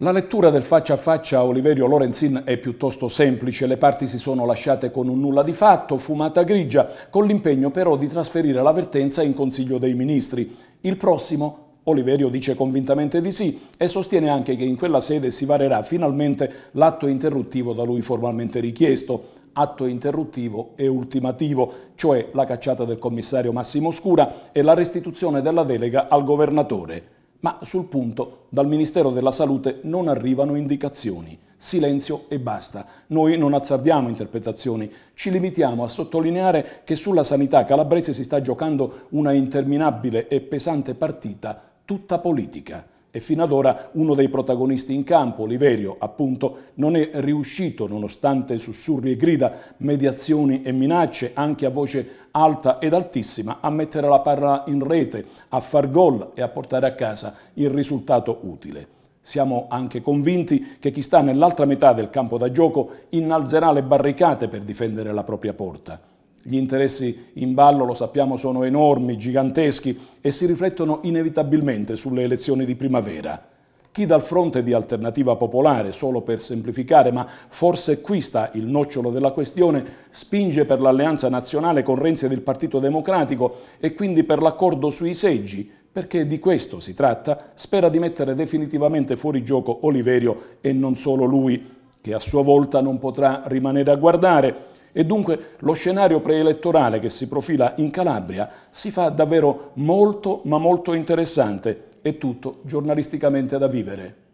La lettura del faccia a faccia a Oliverio Lorenzin è piuttosto semplice, le parti si sono lasciate con un nulla di fatto, fumata grigia, con l'impegno però di trasferire l'avvertenza in Consiglio dei Ministri. Il prossimo Oliverio dice convintamente di sì e sostiene anche che in quella sede si varerà finalmente l'atto interruttivo da lui formalmente richiesto. Atto interruttivo e ultimativo, cioè la cacciata del commissario Massimo Scura e la restituzione della delega al governatore. Ma sul punto dal Ministero della Salute non arrivano indicazioni. Silenzio e basta. Noi non azzardiamo interpretazioni, ci limitiamo a sottolineare che sulla sanità calabrese si sta giocando una interminabile e pesante partita tutta politica e fino ad ora uno dei protagonisti in campo, Oliverio, appunto, non è riuscito, nonostante sussurri e grida, mediazioni e minacce, anche a voce alta ed altissima, a mettere la palla in rete, a far gol e a portare a casa il risultato utile. Siamo anche convinti che chi sta nell'altra metà del campo da gioco innalzerà le barricate per difendere la propria porta gli interessi in ballo, lo sappiamo, sono enormi, giganteschi e si riflettono inevitabilmente sulle elezioni di primavera. Chi dal fronte di alternativa popolare, solo per semplificare, ma forse qui sta il nocciolo della questione, spinge per l'alleanza nazionale con Renzi ed il Partito Democratico e quindi per l'accordo sui seggi, perché di questo si tratta, spera di mettere definitivamente fuori gioco Oliverio e non solo lui, che a sua volta non potrà rimanere a guardare. E dunque lo scenario preelettorale che si profila in Calabria si fa davvero molto ma molto interessante e tutto giornalisticamente da vivere.